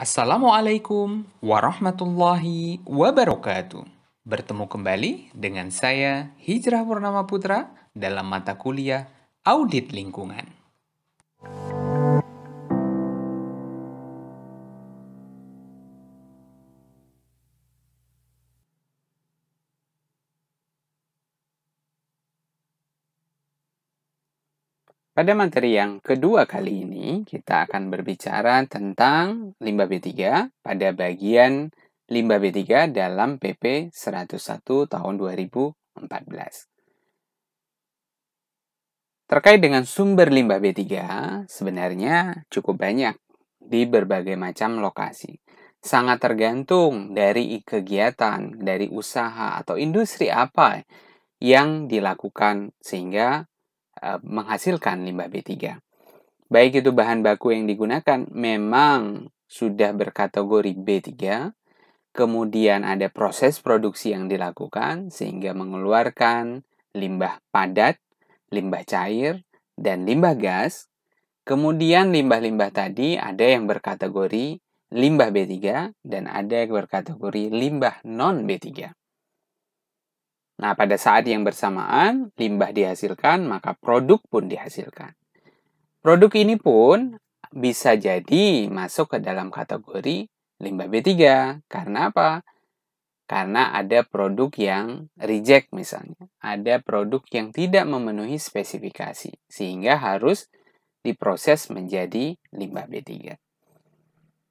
Assalamualaikum warahmatullahi wabarakatuh. Bertemu kembali dengan saya Hijrah Purnama Putra dalam mata kuliah Audit Lingkungan. Pada materi yang kedua kali ini, kita akan berbicara tentang limbah B3 pada bagian limbah B3 dalam PP 101 tahun 2014. Terkait dengan sumber limbah B3, sebenarnya cukup banyak di berbagai macam lokasi. Sangat tergantung dari kegiatan, dari usaha atau industri apa yang dilakukan sehingga Eh, menghasilkan limbah B3. Baik itu bahan baku yang digunakan memang sudah berkategori B3, kemudian ada proses produksi yang dilakukan sehingga mengeluarkan limbah padat, limbah cair, dan limbah gas. Kemudian limbah-limbah tadi ada yang berkategori limbah B3 dan ada yang berkategori limbah non B3. Nah, pada saat yang bersamaan, limbah dihasilkan, maka produk pun dihasilkan. Produk ini pun bisa jadi masuk ke dalam kategori limbah B3. Karena apa? Karena ada produk yang reject misalnya. Ada produk yang tidak memenuhi spesifikasi. Sehingga harus diproses menjadi limbah B3.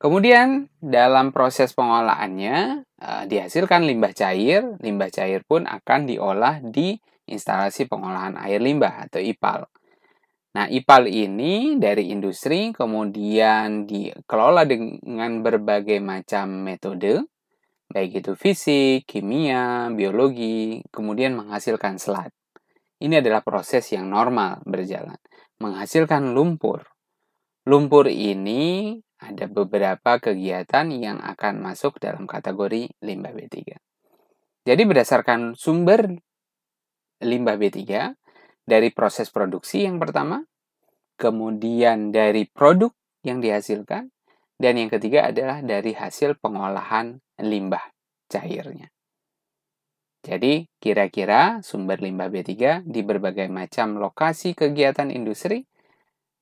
Kemudian dalam proses pengolahannya Eh, dihasilkan limbah cair, limbah cair pun akan diolah di instalasi pengolahan air limbah atau IPAL. Nah, IPAL ini dari industri kemudian dikelola dengan berbagai macam metode, baik itu fisik, kimia, biologi, kemudian menghasilkan selat. Ini adalah proses yang normal berjalan, menghasilkan lumpur. Lumpur ini ada beberapa kegiatan yang akan masuk dalam kategori limbah B3. Jadi berdasarkan sumber limbah B3 dari proses produksi yang pertama, kemudian dari produk yang dihasilkan, dan yang ketiga adalah dari hasil pengolahan limbah cairnya. Jadi, kira-kira sumber limbah B3 di berbagai macam lokasi kegiatan industri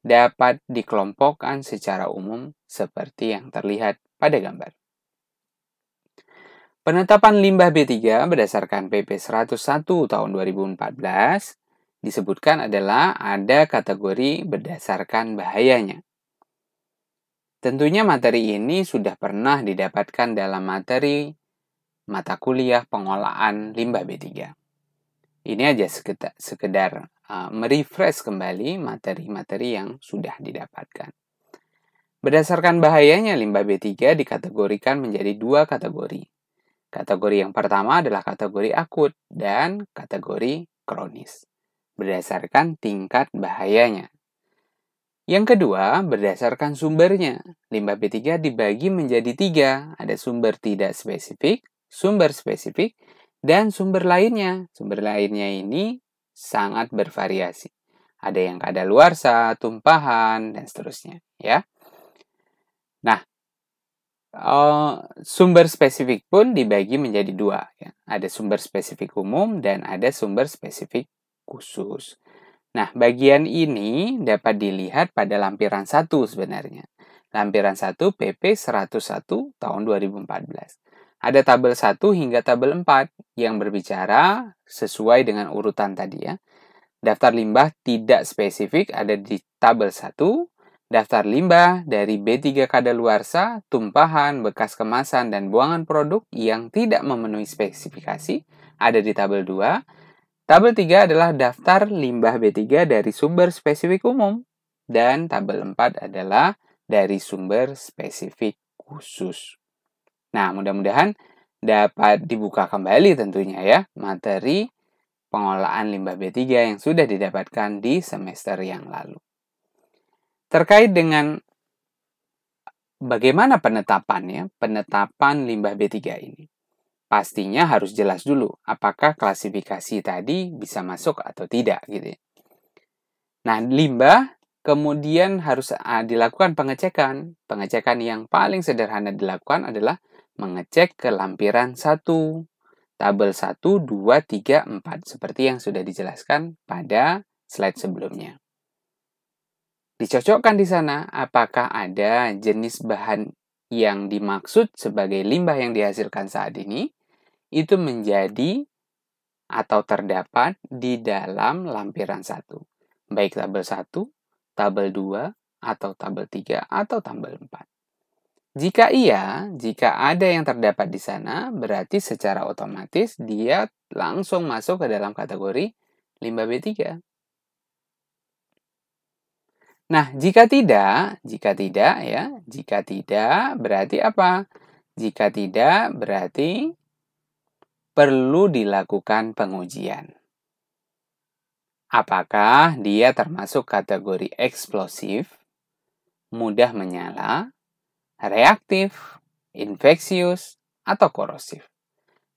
dapat dikelompokkan secara umum seperti yang terlihat pada gambar. Penetapan limbah B3 berdasarkan PP 101 tahun 2014 disebutkan adalah ada kategori berdasarkan bahayanya. Tentunya materi ini sudah pernah didapatkan dalam materi mata kuliah pengolahan limbah B3. Ini aja sekedar, sekedar Ah, merefresh kembali materi-materi yang sudah didapatkan. Berdasarkan bahayanya, limbah B3 dikategorikan menjadi dua kategori. Kategori yang pertama adalah kategori akut dan kategori kronis, berdasarkan tingkat bahayanya. Yang kedua, berdasarkan sumbernya. Limbah B3 dibagi menjadi tiga, ada sumber tidak spesifik, sumber spesifik, dan sumber lainnya. Sumber lainnya ini sangat bervariasi. Ada yang ada luarsa, tumpahan, dan seterusnya. Ya. Nah, eh, sumber spesifik pun dibagi menjadi dua. Ya. Ada sumber spesifik umum dan ada sumber spesifik khusus. Nah, bagian ini dapat dilihat pada lampiran satu sebenarnya. Lampiran satu PP 101 tahun 2014. Ada tabel 1 hingga tabel 4 yang berbicara sesuai dengan urutan tadi ya. Daftar limbah tidak spesifik ada di tabel 1, daftar limbah dari B3 kadaluarsa, tumpahan, bekas kemasan, dan buangan produk yang tidak memenuhi spesifikasi ada di tabel 2, Tabel 3 adalah daftar limbah B3 dari sumber spesifik umum dan tabel 4 adalah dari sumber spesifik khusus. Nah, mudah-mudahan dapat dibuka kembali tentunya ya materi pengolahan limbah B3 yang sudah didapatkan di semester yang lalu. Terkait dengan bagaimana penetapannya, penetapan limbah B3 ini. Pastinya harus jelas dulu apakah klasifikasi tadi bisa masuk atau tidak gitu. Ya. Nah, limbah kemudian harus ah, dilakukan pengecekan. Pengecekan yang paling sederhana dilakukan adalah mengecek ke lampiran 1, tabel 1, 2, 3, 4, seperti yang sudah dijelaskan pada slide sebelumnya. Dicocokkan di sana apakah ada jenis bahan yang dimaksud sebagai limbah yang dihasilkan saat ini, itu menjadi atau terdapat di dalam lampiran 1, baik tabel 1, tabel 2, atau tabel 3, atau tabel 4. Jika iya, jika ada yang terdapat di sana, berarti secara otomatis dia langsung masuk ke dalam kategori limbah B3. Nah, jika tidak, jika tidak ya, jika tidak berarti apa? Jika tidak berarti perlu dilakukan pengujian. Apakah dia termasuk kategori eksplosif, mudah menyala, reaktif, infeksius, atau korosif.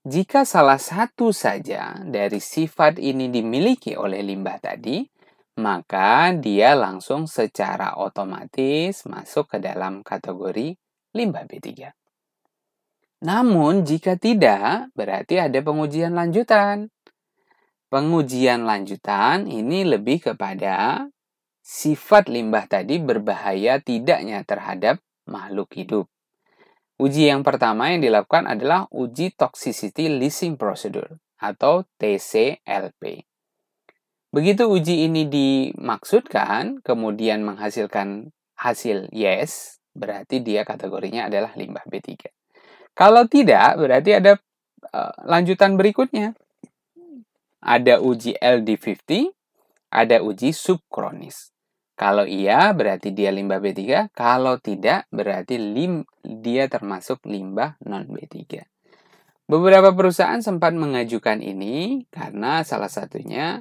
Jika salah satu saja dari sifat ini dimiliki oleh limbah tadi, maka dia langsung secara otomatis masuk ke dalam kategori limbah B3. Namun, jika tidak, berarti ada pengujian lanjutan. Pengujian lanjutan ini lebih kepada sifat limbah tadi berbahaya tidaknya terhadap makhluk hidup. Uji yang pertama yang dilakukan adalah uji toxicity leasing procedure atau TCLP. Begitu uji ini dimaksudkan, kemudian menghasilkan hasil yes, berarti dia kategorinya adalah limbah B3. Kalau tidak, berarti ada uh, lanjutan berikutnya. Ada uji LD50, ada uji subkronis. Kalau iya, berarti dia limbah B3. Kalau tidak, berarti lim dia termasuk limbah non-B3. Beberapa perusahaan sempat mengajukan ini karena salah satunya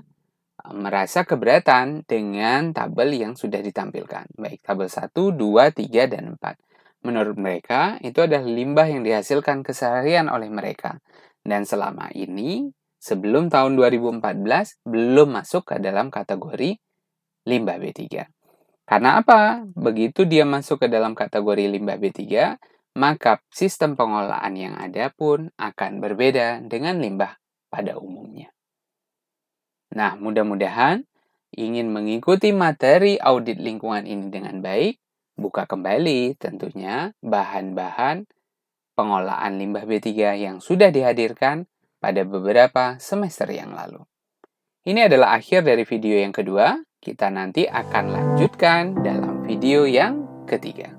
eh, merasa keberatan dengan tabel yang sudah ditampilkan, baik tabel 1, 2, 3, dan 4. Menurut mereka, itu adalah limbah yang dihasilkan keseharian oleh mereka. Dan selama ini, sebelum tahun 2014, belum masuk ke dalam kategori limbah B3. Karena apa? Begitu dia masuk ke dalam kategori limbah B3, maka sistem pengolahan yang ada pun akan berbeda dengan limbah pada umumnya. Nah, mudah-mudahan ingin mengikuti materi audit lingkungan ini dengan baik, buka kembali tentunya bahan-bahan pengolahan limbah B3 yang sudah dihadirkan pada beberapa semester yang lalu. Ini adalah akhir dari video yang kedua. Kita nanti akan lanjutkan dalam video yang ketiga.